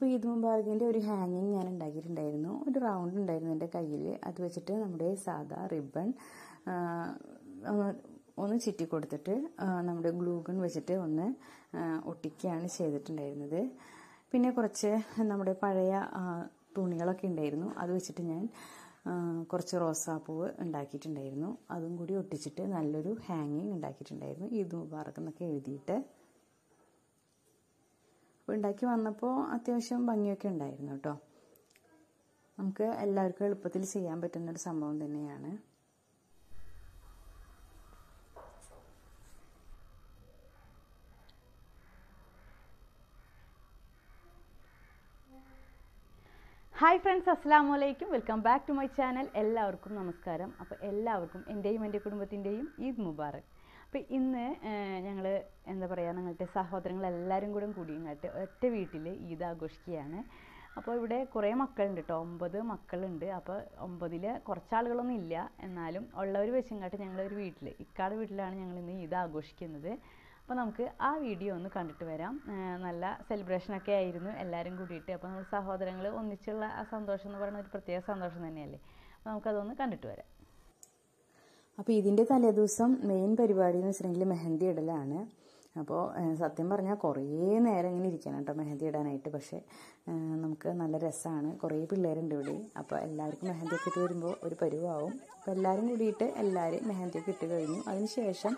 അപ്പോൾ ഈദ് മുബാറകിൻ്റെ ഒരു ഹാങ്ങിങ് ഞാൻ ഉണ്ടാക്കിയിട്ടുണ്ടായിരുന്നു ഒരു റൗണ്ട് ഉണ്ടായിരുന്നു എൻ്റെ കയ്യിൽ അത് വെച്ചിട്ട് നമ്മുടെ സാദാ റിബൺ ഒന്ന് ചിറ്റി കൊടുത്തിട്ട് നമ്മുടെ ഗ്ലൂഗൺ വെച്ചിട്ട് ഒന്ന് ഒട്ടിക്കുകയാണ് ചെയ്തിട്ടുണ്ടായിരുന്നത് പിന്നെ കുറച്ച് നമ്മുടെ പഴയ തുണികളൊക്കെ ഉണ്ടായിരുന്നു അത് വെച്ചിട്ട് ഞാൻ കുറച്ച് റോസാപ്പൂവ് ഉണ്ടാക്കിയിട്ടുണ്ടായിരുന്നു അതും കൂടി ഒട്ടിച്ചിട്ട് നല്ലൊരു ഹാങ്ങിങ് ഉണ്ടാക്കിയിട്ടുണ്ടായിരുന്നു ഈദ് മുബാറക്ക് എന്നൊക്കെ എഴുതിയിട്ട് അപ്പോൾ ഉണ്ടാക്കി വന്നപ്പോൾ അത്യാവശ്യം ഭംഗിയൊക്കെ ഉണ്ടായിരുന്നു കേട്ടോ നമുക്ക് എല്ലാവർക്കും എളുപ്പത്തിൽ ചെയ്യാൻ പറ്റുന്നൊരു സംഭവം തന്നെയാണ് ഹായ് ഫ്രണ്ട്സ് അസ്സാം വലൈക്കും welcome back to my channel എല്ലാവർക്കും നമസ്കാരം അപ്പോൾ എല്ലാവർക്കും എൻ്റെയും എൻ്റെ കുടുംബത്തിൻ്റെയും ഈദ് മുബാറക് അപ്പോൾ ഇന്ന് ഞങ്ങൾ എന്താ പറയുക സഹോദരങ്ങൾ സഹോദരങ്ങളെല്ലാവരും കൂടെ കൂടി കൂടിയങ്ങാട്ട് ഒറ്റ വീട്ടിൽ ഈദ് ആഘോഷിക്കുകയാണ് അപ്പോൾ ഇവിടെ കുറേ മക്കളുണ്ട് കേട്ടോ ഒമ്പത് മക്കളുണ്ട് അപ്പോൾ ഒമ്പതിൽ കുറച്ച് ആളുകളൊന്നും ഇല്ല എന്നാലും ഉള്ളവർ വെച്ചങ്ങാട്ട് ഞങ്ങളൊരു വീട്ടിൽ ഇക്കാട് വീട്ടിലാണ് ഞങ്ങൾ ഇന്ന് ഈദ് ആഘോഷിക്കുന്നത് അപ്പോൾ നമുക്ക് ആ വീഡിയോ ഒന്ന് കണ്ടിട്ട് വരാം നല്ല സെലിബ്രേഷനൊക്കെ ആയിരുന്നു എല്ലാവരും കൂടിയിട്ട് അപ്പോൾ നമ്മൾ സഹോദരങ്ങൾ ഒന്നിച്ചുള്ള ആ സന്തോഷം എന്ന് പറയുന്നത് ഒരു പ്രത്യേക സന്തോഷം തന്നെയല്ലേ അപ്പോൾ നമുക്കതൊന്ന് കണ്ടിട്ട് വരാം അപ്പോൾ ഇതിൻ്റെ തലേദിവസം മെയിൻ പരിപാടി എന്ന് വെച്ചിട്ടുണ്ടെങ്കിൽ മെഹന്തി ഇടലാണ് അപ്പോൾ സത്യം പറഞ്ഞാൽ കുറേ നേരം ഇങ്ങനെ ഇരിക്കണം കേട്ടോ മെഹന്തി ഇടാനായിട്ട് പക്ഷേ നമുക്ക് നല്ല രസമാണ് കുറേ പിള്ളേരുണ്ട് ഇവിടെ അപ്പോൾ എല്ലാവർക്കും മെഹന്തിയൊക്കെ ഇട്ട് വരുമ്പോൾ ഒരു പരിവാവും അപ്പോൾ എല്ലാവരും കൂടിയിട്ട് എല്ലാവരും മെഹന്തിയൊക്കെ ഇട്ട് കഴിഞ്ഞു അതിനുശേഷം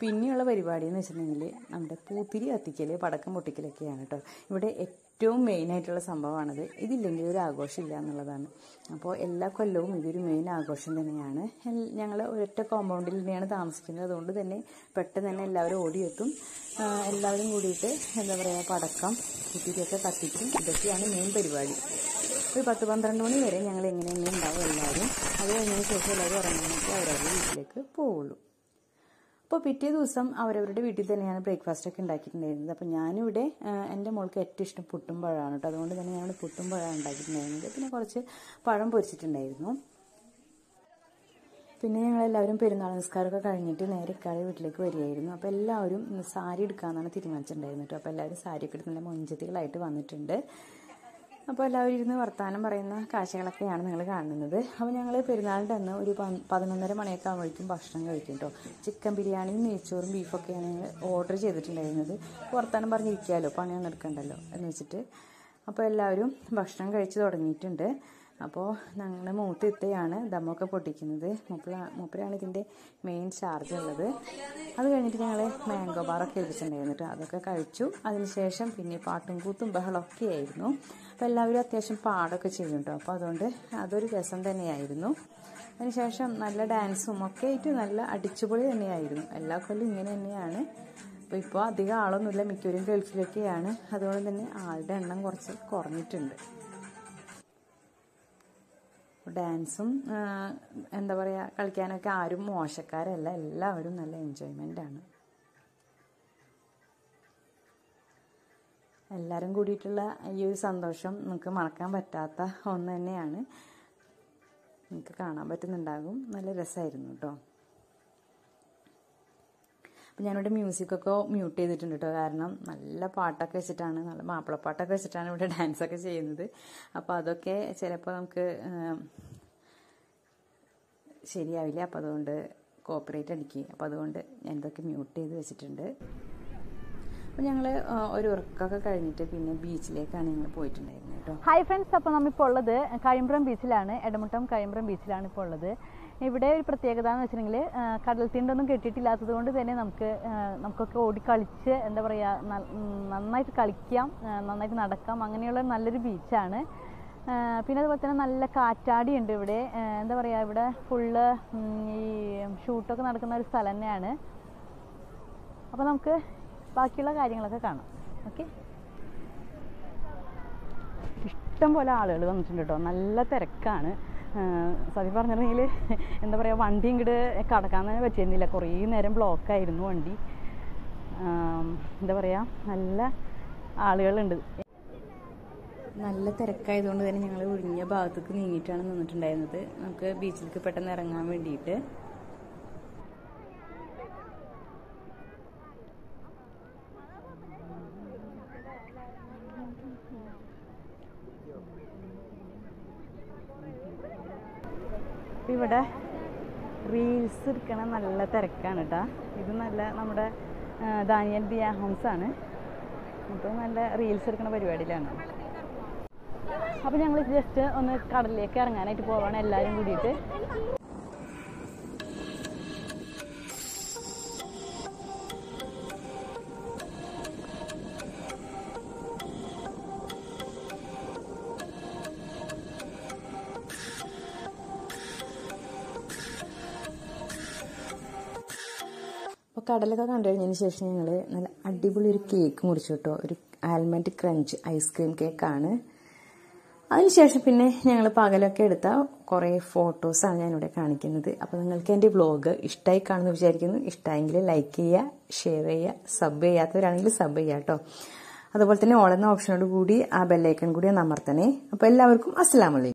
പിന്നെയുള്ള പരിപാടി എന്ന് വെച്ചിട്ടുണ്ടെങ്കിൽ നമ്മുടെ പൂത്തിരി കത്തിക്കൽ പടക്കം പൊട്ടിക്കലൊക്കെയാണ് കേട്ടോ ഇവിടെ ഏറ്റവും മെയിനായിട്ടുള്ള സംഭവമാണത് ഇതില്ലെങ്കിൽ ഒരു ആഘോഷമില്ല എന്നുള്ളതാണ് അപ്പോൾ എല്ലാ കൊല്ലവും ഇതൊരു മെയിൻ ആഘോഷം തന്നെയാണ് ഞങ്ങൾ ഒരൊറ്റ കോമ്പൗണ്ടിൽ തന്നെയാണ് താമസിക്കുന്നത് അതുകൊണ്ട് തന്നെ പെട്ടെന്ന് തന്നെ എല്ലാവരും ഓടിയെത്തും എല്ലാവരും കൂടിയിട്ട് എന്താ പറയുക പടക്കം കുട്ടിക്കൊക്കെ കത്തിക്കും ഇതൊക്കെ ഇതൊക്കെയാണ് മെയിൻ പരിപാടി ഒരു പത്ത് പന്ത്രണ്ട് മണി വരെ ഞങ്ങൾ എങ്ങനെ ഉണ്ടാവും എല്ലാവരും അത് കഴിഞ്ഞതിന് ശേഷം എല്ലാവരും ഉറങ്ങാനൊക്കെ അവരവരുടെ വീട്ടിലേക്ക് പോവുള്ളൂ അപ്പോൾ പിറ്റേ ദിവസം അവരവരുടെ വീട്ടിൽ തന്നെയാണ് ബ്രേക്ക്ഫാസ്റ്റ് ഒക്കെ ഉണ്ടാക്കിയിട്ടുണ്ടായിരുന്നത് അപ്പോൾ ഞാനിവിടെ എൻ്റെ മോൾക്ക് ഏറ്റവും ഇഷ്ടം പുട്ടുംപഴമാണ് കേട്ടോ അതുകൊണ്ട് തന്നെ ഞങ്ങൾ പുട്ടുംപഴമാണ് ഉണ്ടാക്കിയിട്ടുണ്ടായിരുന്നത് പിന്നെ കുറച്ച് പഴം പൊരിച്ചിട്ടുണ്ടായിരുന്നു പിന്നെ ഞങ്ങളെല്ലാവരും പെരുന്നാൾ നിസ്കാരമൊക്കെ കഴിഞ്ഞിട്ട് നേരെ ഇക്കാളെ വീട്ടിലേക്ക് വരികയായിരുന്നു അപ്പോൾ എല്ലാവരും സാരി എടുക്കാമെന്നാണ് തീരുമാനിച്ചിട്ടുണ്ടായിരുന്നു കേട്ടോ അപ്പോൾ എല്ലാവരും സാരിയൊക്കെ എടുത്ത് നല്ല മുഞ്ചത്തികളായിട്ട് വന്നിട്ടുണ്ട് അപ്പോൾ എല്ലാവരും ഇരുന്ന് വർത്തമാനം പറയുന്ന കാഴ്ചകളൊക്കെയാണ് നിങ്ങൾ കാണുന്നത് അപ്പോൾ ഞങ്ങൾ പെരുന്നാളിൻ്റെ അന്ന് ഒരു പതിനൊന്നര മണിയൊക്കെ ആകുമ്പോഴേക്കും ഭക്ഷണം കഴിക്കും കേട്ടോ ചിക്കൻ ബിരിയാണിയും നെയ്ച്ചോറും ബീഫൊക്കെയാണ് ഞങ്ങൾ ഓർഡർ ചെയ്തിട്ടുണ്ടായിരുന്നത് വർത്തമാനം പറഞ്ഞിരിക്കാമല്ലോ പണിയൊന്നും എടുക്കണ്ടല്ലോ എന്ന് വെച്ചിട്ട് അപ്പോൾ എല്ലാവരും ഭക്ഷണം കഴിച്ച് തുടങ്ങിയിട്ടുണ്ട് അപ്പോൾ ഞങ്ങളുടെ ഇത്തയാണ് ദമ്മൊക്കെ പൊട്ടിക്കുന്നത് മൂപ്പള മൂപ്പരാണ് ഇതിൻ്റെ മെയിൻ ചാർജ് ഉള്ളത് അത് കഴിഞ്ഞിട്ട് ഞങ്ങൾ മാംഗോ ബാറൊക്കെ ഏൽപ്പിച്ചിട്ടുണ്ടായിരുന്നു അതൊക്കെ കഴിച്ചു അതിനുശേഷം പിന്നെ പാട്ടും കൂത്തും ബഹളമൊക്കെ ആയിരുന്നു അപ്പോൾ എല്ലാവരും അത്യാവശ്യം പാടൊക്കെ ചെയ്യും അപ്പോൾ അതുകൊണ്ട് അതൊരു രസം തന്നെയായിരുന്നു അതിനുശേഷം നല്ല ഡാൻസും ഒക്കെ ആയിട്ട് നല്ല അടിച്ചുപൊളി തന്നെയായിരുന്നു എല്ലാ കൊല്ലം ഇങ്ങനെ തന്നെയാണ് അപ്പോൾ ഇപ്പോൾ അധികം ആളൊന്നുമില്ല മിക്കവരും ഗൾഫിലൊക്കെയാണ് അതുകൊണ്ട് തന്നെ ആളുടെ എണ്ണം കുറച്ച് കുറഞ്ഞിട്ടുണ്ട് ഡാൻസും എന്താ പറയുക കളിക്കാനൊക്കെ ആരും മോശക്കാരല്ല എല്ലാവരും നല്ല എൻജോയ്മെൻ്റാണ് എല്ലാവരും കൂടിയിട്ടുള്ള ഈ ഒരു സന്തോഷം നമുക്ക് മറക്കാൻ പറ്റാത്ത ഒന്ന് തന്നെയാണ് നിങ്ങൾക്ക് കാണാൻ പറ്റുന്നുണ്ടാകും നല്ല രസമായിരുന്നു കേട്ടോ അപ്പം ഞാനിവിടെ മ്യൂസിക്കൊക്കെ മ്യൂട്ട് ചെയ്തിട്ടുണ്ട് കേട്ടോ കാരണം നല്ല പാട്ടൊക്കെ വെച്ചിട്ടാണ് നല്ല മാപ്പിളപ്പാട്ടൊക്കെ വെച്ചിട്ടാണ് ഇവിടെ ഡാൻസൊക്കെ ചെയ്യുന്നത് അപ്പോൾ അതൊക്കെ ചിലപ്പോൾ നമുക്ക് ശരിയാവില്ല അപ്പോൾ അതുകൊണ്ട് കോപ്പറേറ്റ് അടിക്കുക അപ്പോൾ അതുകൊണ്ട് ഞാൻ ഇതൊക്കെ മ്യൂട്ട് ചെയ്ത് വെച്ചിട്ടുണ്ട് അപ്പോൾ ഞങ്ങൾ ഒരു ഉറക്കമൊക്കെ കഴിഞ്ഞിട്ട് പിന്നെ ബീച്ചിലേക്കാണ് ഞങ്ങൾ പോയിട്ടുണ്ടായിരുന്നത് കേട്ടോ ഹൈ ഫ്രണ്ട്സ് അപ്പോൾ നമ്മളിപ്പോൾ ഉള്ളത് കഴിമ്പ്രം ബീച്ചിലാണ് എടമുട്ടം കഴിമ്പ്രം ബീച്ചിലാണ് ഇപ്പോൾ ഉള്ളത് ഇവിടെ ഒരു പ്രത്യേകത എന്ന് വെച്ചിട്ടുണ്ടെങ്കിൽ കടൽ തിണ്ടൊന്നും കെട്ടിയിട്ടില്ലാത്തത് കൊണ്ട് തന്നെ നമുക്ക് നമുക്കൊക്കെ ഓടി കളിച്ച് എന്താ പറയുക നന്നായിട്ട് കളിക്കാം നന്നായിട്ട് നടക്കാം അങ്ങനെയുള്ള നല്ലൊരു ബീച്ചാണ് പിന്നെ അതുപോലെ തന്നെ നല്ല കാറ്റാടി ഉണ്ട് ഇവിടെ എന്താ പറയുക ഇവിടെ ഫുള്ള് ഈ ഷൂട്ടൊക്കെ നടക്കുന്ന ഒരു സ്ഥലം തന്നെയാണ് അപ്പോൾ നമുക്ക് ബാക്കിയുള്ള കാര്യങ്ങളൊക്കെ കാണാം ഓക്കെ ഇഷ്ടം പോലെ ആളുകൾ വന്നിട്ടുണ്ട് കേട്ടോ നല്ല തിരക്കാണ് സത്യം പറഞ്ഞിരുന്നെങ്കിൽ എന്താ പറയുക വണ്ടി ഇങ്ങോട്ട് കടക്കാൻ പറ്റിയിരുന്നില്ല കുറേ നേരം ബ്ലോക്കായിരുന്നു വണ്ടി എന്താ പറയുക നല്ല ആളുകളുണ്ട് നല്ല തിരക്കായതുകൊണ്ട് തന്നെ ഞങ്ങൾ ഒഴിഞ്ഞ ഭാഗത്തേക്ക് നീങ്ങിയിട്ടാണ് നിന്നിട്ടുണ്ടായിരുന്നത് നമുക്ക് ബീച്ചിലേക്ക് പെട്ടെന്ന് ഇറങ്ങാൻ വേണ്ടിയിട്ട് അപ്പം ഇവിടെ റീൽസ് എടുക്കണ നല്ല തിരക്കാണ് കേട്ടോ ഇത് നല്ല നമ്മുടെ ദാനിയൽ ബിയ ഹോംസ് ആണ് അപ്പോൾ നല്ല റീൽസ് എടുക്കുന്ന പരിപാടിയിലാണ് അപ്പോൾ ഞങ്ങൾ ജസ്റ്റ് ഒന്ന് കടലിലേക്ക് ഇറങ്ങാനായിട്ട് പോവാണ് എല്ലാവരും കൂടിയിട്ട് അപ്പോൾ കടലൊക്കെ കണ്ടു കഴിഞ്ഞതിന് ശേഷം ഞങ്ങൾ നല്ല അടിപൊളി ഒരു കേക്ക് മുറിച്ചു കേട്ടോ ഒരു ആൽമണ്ട് ക്രഞ്ച് ഐസ്ക്രീം കേക്കാണ് അതിനുശേഷം പിന്നെ ഞങ്ങൾ പകലൊക്കെ എടുത്ത കുറേ ഫോട്ടോസാണ് ഞാനിവിടെ കാണിക്കുന്നത് അപ്പോൾ നിങ്ങൾക്ക് എൻ്റെ വ്ളോഗ് ഇഷ്ടമായി കാണുമെന്ന് വിചാരിക്കുന്നു ഇഷ്ടമായെങ്കിൽ ലൈക്ക് ചെയ്യുക ഷെയർ ചെയ്യുക സബ് ചെയ്യാത്തവരാണെങ്കിൽ സബ് ചെയ്യുക കേട്ടോ അതുപോലെ തന്നെ ഓളെന്ന ഓപ്ഷനോട് കൂടി ആ ബെല്ലൈക്കൺ കൂടി ഒന്ന് അമർത്തണേ അപ്പോൾ എല്ലാവർക്കും അസ്സാം വലൈക്കും